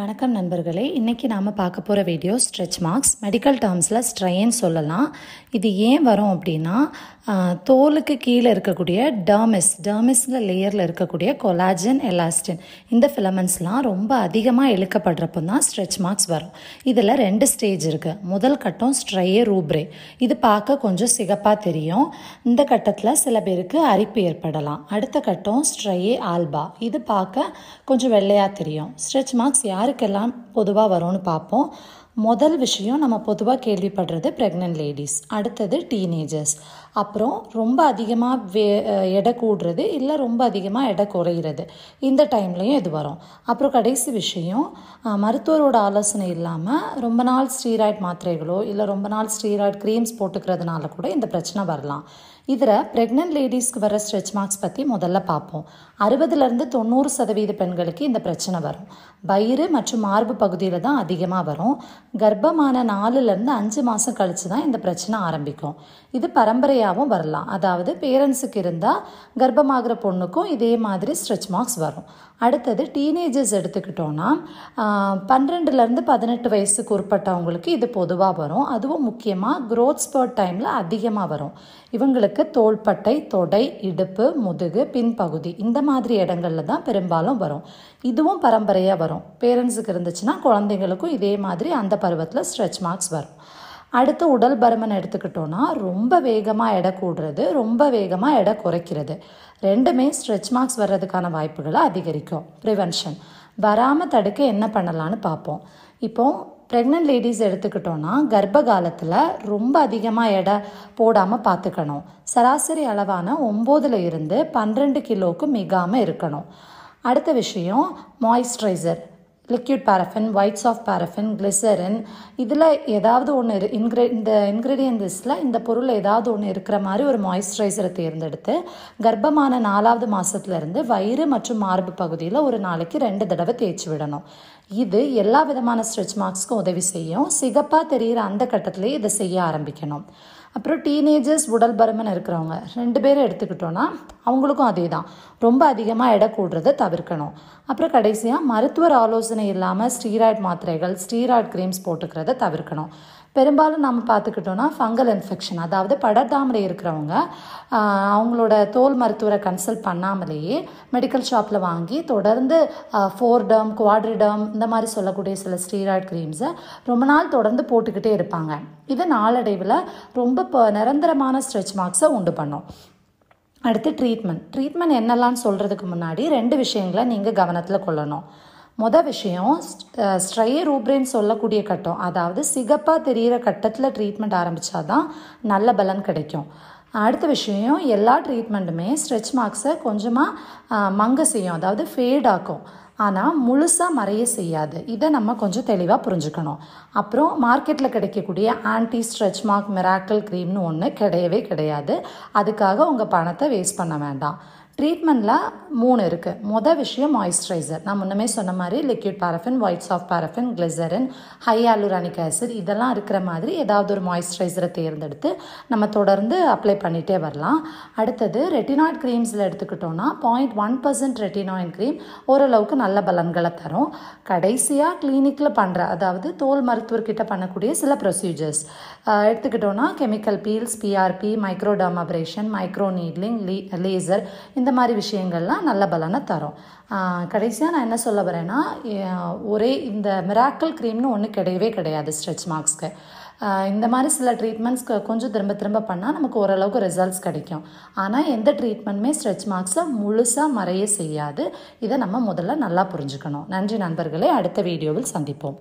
வணக்கம் நண்பர்களே இன்றைக்கி நாம் பார்க்க போகிற வீடியோ ஸ்ட்ரெச் மார்க்ஸ் மெடிக்கல் டேர்ம்ஸில் ஸ்ட்ரெயின் சொல்லலாம் இது ஏன் வரும் அப்படின்னா தோலுக்கு கீழே இருக்கக்கூடிய டர்மிஸ் டர்மிஸில் லேயரில் இருக்கக்கூடிய கொலாஜன் எலாஸ்டின் இந்த ஃபிலமெண்ட்ஸ்லாம் ரொம்ப அதிகமாக இழுக்கப்படுறப்போ தான் ஸ்ட்ரெச் மார்க்ஸ் வரும் இதில் ரெண்டு ஸ்டேஜ் இருக்குது முதல் கட்டம் ஸ்ட்ரையே ரூப்ரே இது பார்க்க கொஞ்சம் சிகப்பாக தெரியும் இந்த கட்டத்தில் சில பேருக்கு அரிப்பு ஏற்படலாம் அடுத்த கட்டம் ஸ்ட்ரையே ஆல்பா இது பார்க்க கொஞ்சம் வெள்ளையாக தெரியும் ஸ்ட்ரெச் மார்க்ஸ் யாருக்கெல்லாம் பொதுவாக வரும்னு பார்ப்போம் முதல் விஷயம் நம்ம பொதுவாக கேள்விப்படுறது ப்ரெக்னென்ட் லேடிஸ் அடுத்தது டீனேஜர்ஸ் அப்புறம் ரொம்ப அதிகமாக வே எடை கூடுறது இல்லை ரொம்ப அதிகமாக எடை குறையிறது இந்த டைம்லையும் இது வரும் அப்புறம் கடைசி விஷயம் மருத்துவரோட ஆலோசனை இல்லாமல் ரொம்ப நாள் ஸ்டீராய்டு மாத்திரைகளோ இல்லை ரொம்ப நாள் ஸ்டீராய்டு க்ரீம்ஸ் போட்டுக்கிறதுனால கூட இந்த பிரச்சனை வரலாம் இதில் ப்ரெக்னென்ட் லேடிஸ்க்கு வர ஸ்ட்ரெச் மார்க்ஸ் பற்றி முதல்ல பார்ப்போம் அறுபதுலேருந்து தொண்ணூறு சதவீத பெண்களுக்கு இந்த பிரச்சனை வரும் வயிறு மற்றும் மார்பு பகுதியில் தான் அதிகமாக வரும் கர்ப்பமான நாலுலேருந்து அஞ்சு மாதம் கழித்து தான் இந்த பிரச்சனை ஆரம்பிக்கும் இது பரம்பரையாகவும் வரலாம் அதாவது பேரண்ட்ஸுக்கு இருந்தால் கர்ப்பமாகிற பொண்ணுக்கும் இதே மாதிரி ஸ்ட்ரெச் மார்க்ஸ் வரும் அடுத்தது டீனேஜர்ஸ் எடுத்துக்கிட்டோன்னா பன்னிரெண்டுலேருந்து பதினெட்டு வயசுக்கு உட்பட்டவங்களுக்கு இது பொதுவாக வரும் அதுவும் முக்கியமாக க்ரோத் ஸ்பர்ட் டைமில் அதிகமாக வரும் இவங்களுக்கு பெண்களுக்கு தோள்பட்டை தொடை இடுப்பு முதுகு பின்பகுதி இந்த மாதிரி இடங்கள்ல தான் பெரும்பாலும் வரும் இதுவும் பரம்பரையாக வரும் பேரண்ட்ஸுக்கு இருந்துச்சுன்னா குழந்தைங்களுக்கும் இதே மாதிரி அந்த பருவத்தில் ஸ்ட்ரெச் மார்க்ஸ் வரும் அடுத்து உடல் பருமன் எடுத்துக்கிட்டோன்னா ரொம்ப வேகமாக எடை கூடுறது ரொம்ப வேகமாக எடை குறைக்கிறது ரெண்டுமே ஸ்ட்ரெச் மார்க்ஸ் வர்றதுக்கான வாய்ப்புகளை அதிகரிக்கும் ப்ரிவென்ஷன் வராமல் தடுக்க என்ன பண்ணலான்னு பார்ப்போம் இப்போது ப்ரெக்னென்ட் லேடிஸ் எடுத்துக்கிட்டோன்னா கர்ப்ப காலத்தில் ரொம்ப அதிகமாக எடை போடாமல் பார்த்துக்கணும் சராசரி அளவான ஒம்போதில் இருந்து பன்னிரெண்டு கிலோவுக்கு மிகாமல் இருக்கணும் அடுத்த விஷயம் moisturiser liquid paraffin whites of paraffin glycerin இதில் ஏதாவது ஒன்று இரு இன்க்ரீ இந்த இன்க்ரீடியன்ஸில் இந்த பொருள் ஏதாவது ஒன்று இருக்கிற மாதிரி ஒரு மாய்ஸ்சரைசரை தேர்ந்தெடுத்து கர்ப்பமான நாலாவது மாதத்துலேருந்து வயிறு மற்றும் மார்பு பகுதியில் ஒரு நாளைக்கு ரெண்டு தடவை தேய்ச்சி விடணும் இது எல்லா விதமான ஸ்ட்ரெச் மார்க்ஸ்க்கும் உதவி செய்யும் சிகப்பாக தெரிகிற அந்த கட்டத்திலே இதை செய்ய ஆரம்பிக்கணும் அப்புறம் டீனேஜர்ஸ் உடல் பருமன் இருக்கிறவங்க ரெண்டு பேரும் எடுத்துக்கிட்டோன்னா அவங்களுக்கும் அதே தான் ரொம்ப அதிகமாக எடை கூடுறதை தவிர்க்கணும் அப்புறம் கடைசியாக மருத்துவர் ஆலோசனை இல்லாமல் ஸ்டீராய்டு மாத்திரைகள் ஸ்டீராய்டு க்ரீம்ஸ் போட்டுக்கிறத தவிர்க்கணும் பெரும்பாலும் நம்ம பார்த்துக்கிட்டோன்னா ஃபங்கல் இன்ஃபெக்ஷன் அதாவது படர்தாமரை இருக்கிறவங்க அவங்களோட தோல் மருத்துவரை கன்சல்ட் பண்ணாமலேயே மெடிக்கல் ஷாப்பில் வாங்கி தொடர்ந்து ஃபோர்டம் குவாட்ரிடம் இந்த மாதிரி சொல்லக்கூடிய சில ஸ்டீராய்ட் க்ரீம்ஸை ரொம்ப நாள் தொடர்ந்து போட்டுக்கிட்டே இருப்பாங்க இது நாளடைவில் ரொம்ப நிரந்தரமான ஸ்ட்ரெச் மார்க்ஸை உண்டு பண்ணும் அடுத்து ட்ரீட்மெண்ட் ட்ரீட்மெண்ட் என்னெல்லாம் சொல்கிறதுக்கு முன்னாடி ரெண்டு விஷயங்களை நீங்கள் கவனத்தில் கொள்ளணும் மொதல் விஷயம் ஸ்ட்ரைய ரூப்ரேன்னு சொல்லக்கூடிய கட்டம் அதாவது சிகப்பாக தெரிகிற கட்டத்தில் ட்ரீட்மெண்ட் ஆரம்பித்தா தான் நல்ல பலன் கிடைக்கும் அடுத்த விஷயம் எல்லா ட்ரீட்மெண்ட்டுமே ஸ்ட்ரெச் மார்க்ஸை கொஞ்சமாக மங்க செய்யும் அதாவது ஃபேட் ஆக்கும் ஆனால் முழுசாக மறைய செய்யாது இதை நம்ம கொஞ்சம் தெளிவாக புரிஞ்சுக்கணும் அப்புறம் மார்க்கெட்டில் கிடைக்கக்கூடிய ஆன்டி ஸ்ட்ரெச் மார்க் மிராக்கல் க்ரீம்னு ஒன்று கிடையவே கிடையாது அதுக்காக உங்கள் பணத்தை வேஸ்ட் பண்ண வேண்டாம் ட்ரீட்மெண்ட்டில் மூணு இருக்குது மொதல் விஷயம் மாய்ஸ்சரைசர் நான் முன்னமே சொன்ன மாதிரி liquid paraffin white soft paraffin glycerin hyaluronic acid இதெல்லாம் இருக்கிற மாதிரி ஏதாவது ஒரு மாய்ஸ்சரைசரை தேர்ந்தெடுத்து நம்ம தொடர்ந்து அப்ளை பண்ணிகிட்டே வரலாம் அடுத்தது ரெட்டினாய்ட் க்ரீம்ஸில் எடுத்துக்கிட்டோன்னா point one percent retinoin cream ஓரளவுக்கு நல்ல பலன்களை தரும் கடைசியாக கிளினிக்கில் பண்ணுற அதாவது தோல் மருத்துவர்கிட்ட பண்ணக்கூடிய சில ப்ரொசீஜர்ஸ் எடுத்துக்கிட்டோன்னா chemical peels PRP microdermabrasion micro needling லீ லேசர் இந்த மாதிரி விஷயங்கள்லாம் நல்ல பலனை தரும் கடைசியாக நான் என்ன சொல்ல வரேன்னா ஒரே இந்த மிராக்கல் க்ரீம்னு ஒன்று கிடையவே கிடையாது ஸ்ட்ரெச் மார்க்ஸ்க்கு இந்த மாதிரி சில ட்ரீட்மெண்ட்ஸ் கொஞ்சம் திரும்ப திரும்ப பண்ணால் நமக்கு ஓரளவுக்கு ரிசல்ட்ஸ் கிடைக்கும் ஆனால் எந்த ட்ரீட்மெண்ட்டுமே ஸ்ட்ரெச் மார்க்ஸை முழுசாக மறைய செய்யாது இதை நம்ம முதல்ல நல்லா புரிஞ்சுக்கணும் நன்றி நண்பர்களே அடுத்த வீடியோவில் சந்திப்போம்